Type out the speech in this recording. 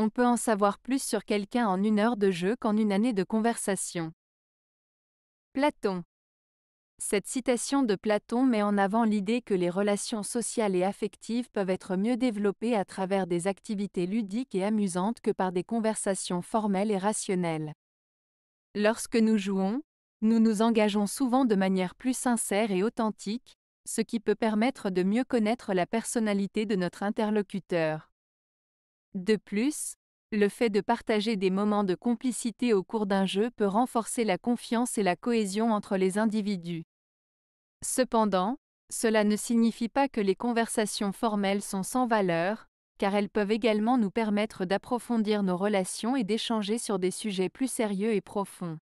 On peut en savoir plus sur quelqu'un en une heure de jeu qu'en une année de conversation. Platon. Cette citation de Platon met en avant l'idée que les relations sociales et affectives peuvent être mieux développées à travers des activités ludiques et amusantes que par des conversations formelles et rationnelles. Lorsque nous jouons, nous nous engageons souvent de manière plus sincère et authentique, ce qui peut permettre de mieux connaître la personnalité de notre interlocuteur. De plus, le fait de partager des moments de complicité au cours d'un jeu peut renforcer la confiance et la cohésion entre les individus. Cependant, cela ne signifie pas que les conversations formelles sont sans valeur, car elles peuvent également nous permettre d'approfondir nos relations et d'échanger sur des sujets plus sérieux et profonds.